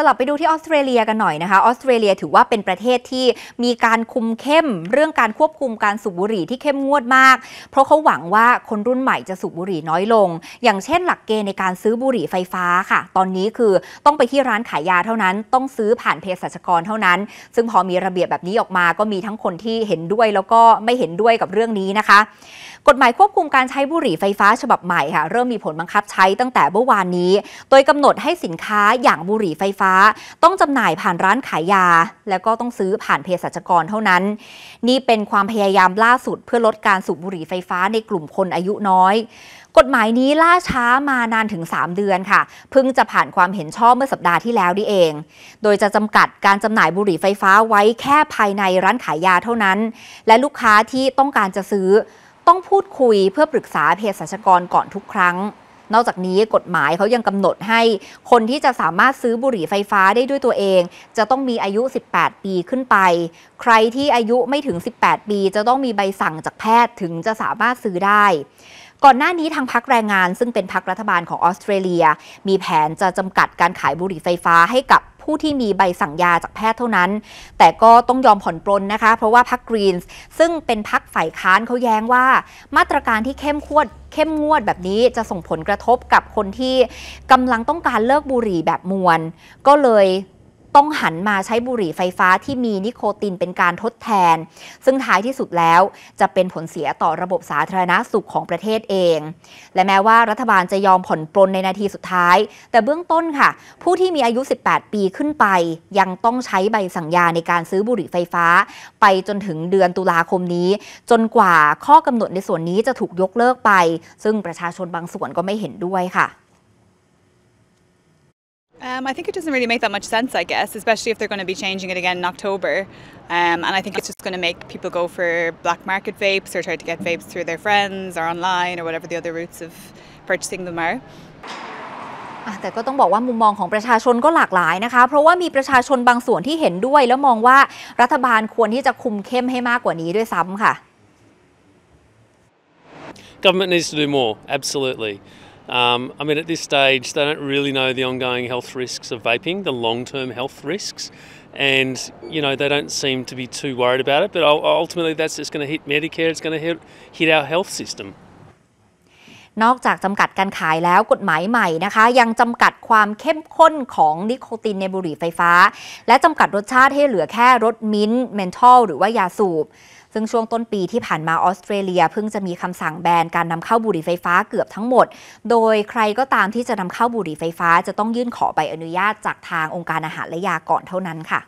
สลับไปดูที่ออสเตรเลียกันหน่อยนะคะออสเตรเลียถือว่าเป็นประเทศที่มีการคุมเข้ม เรื่องการควบคุมการสูบบุหรี่ที่เข้มงวดมาก เพราะเขาหวังว่าคนรุ่นใหม่จะสูบบุหรี่น้อยลง อย่างเช่นหลักเกณฑ์ในการซื้อบุหรี่ไฟฟ้าค่ะ ตอนนี้คือต้องไปที่ร้านขายยาเท่านั้น ต้องซื้อผ่านเภสัชกรเท่านั้น ซึ่งพอมีระเบียบแบบนี้ออกมา ก็มีทั้งคนที่เห็นด้วยแล้วก็ไม่เห็นด้วยกับเรื่องนี้นะคะ กฎหมายควบคุมการใช้บุหรี่ไฟฟ้าฉบับใหม่ค่ะ เริ่มมีผลบังคับใช้ตั้งแต่เมื่อวานนี้ โดยกำหนดให้สินค้าอย่างบุหรี่ไฟฟ้าาต้องจำหน่ายผ่านร้านขายยา และก็ต้องซื้อผ่านเภสัชกรเท่านั้น นี่เป็นความพยายามล่าสุดเพื่อลดการสูบบุหรี่ไฟฟ้าในกลุ่มคนอายุน้อย กฎหมายนี้ล่าช้ามานานถึง 3 เดือนค่ะเพิ่งจะผ่านความเห็นชอบเมื่อสัปดาห์ที่แล้วนี่เอง โดยจะจำกัดการจำหน่ายบุหรี่ไฟฟ้าไว้แค่ภายในร้านขายยาเท่านั้น และลูกค้าที่ต้องการจะซื้อ ต้องพูดคุยเพื่อปรึกษาเภสัชกรก่อนทุกครั้งนอกจากนี้กฎหมายเขายังกำหนดให้ คนที่จะสามารถซื้อบุหรี่ไฟฟ้าได้ด้วยตัวเอง จะต้องมีอายุ 18 ปีขึ้นไป ใครที่อายุไม่ถึง 18 ปีจะต้องมีใบสั่งจากแพทย์ถึงจะสามารถซื้อได้ก่อนหน้านี้ทางพักแรงงานซึ่งเป็นพักรัฐบาลของออสเตรเลีย มีแผนจะจำกัดการขายบุหรี่ไฟฟ้าให้กับผู้ที่มีใบสั่งยาจากแพทย์เท่านั้น แต่ก็ต้องยอมผ่อนปลนนะคะ เพราะว่าพักกรีนส์ซึ่งเป็นพักฝ่ายค้านเขาแย้งว่า มาตรการที่เข้มขวดเข้มงวดแบบนี้จะส่งผลกระทบกับคนที่กำลังต้องการเลิกบุหรี่แบบมวล ก็เลยต้องหันมาใช้บุหรี่ไฟฟ้าที่มีนิโคตินเป็นการทดแทน ซึ่งท้ายที่สุดแล้วจะเป็นผลเสียต่อระบบสาธารณาสุขของประเทศเอง และแม้ว่ารัฐบาลจะยอมผ่อนปลนในนาทีสุดท้าย แต่เบื้องต้นค่ะ ผู้ที่มีอายุ 18 ปีขึ้นไป ยังต้องใช้ใบสั่งยาในการซื้อบุหรี่ไฟฟ้า ไปจนถึงเดือนตุลาคมนี้ จนกว่าข้อกำหนดในส่วนนี้จะถูกยกเลิกไป ซึ่งประชาชนบางส่วนก็ไม่เห็นด้วยค่ะ Um, I think it doesn't really make that much sense, I guess, especially if they're going to be changing it again in October. Um, and I think it's just going to make people go for black market vapes or try to get vapes through their friends or online or whatever the other routes of purchasing them are. แต่ก็ต้องบอกว่ามุมมองของประชาชนก็หลากหลายนะคะ Government needs to do more, absolutely. Um, I mean, at this stage, they don't really know the ongoing health risks of vaping, the long term health risks, and you know they don't seem to be too worried about it. But ultimately, that's just going to hit Medicare. It's going to hit, hit our health system. นอกจากจำกัดการขายแล้วกฎหมายใหม่นะคะ ยังจำกัดความเข้มข้นของนิโคตินในบุหรี่ไฟฟ้าและจำกัดรสชาติให้เหลือแค่รสมิ้นต์เมนทอลหรือว่ายาสูบ ซึ่งช่วงต้นปีที่ผ่านมาออสเตรเลียเพิ่งจะมีคำสั่งแบนการนำเข้าบุหรี่ไฟฟ้าเกือบทั้งหมด โดยใครก็ตามที่จะนำเข้าบุหรี่ไฟฟ้า จะต้องยื่นขอใบอนุญาตจากทางองค์การอาหารและยาก่อนเท่านั้นค่ะ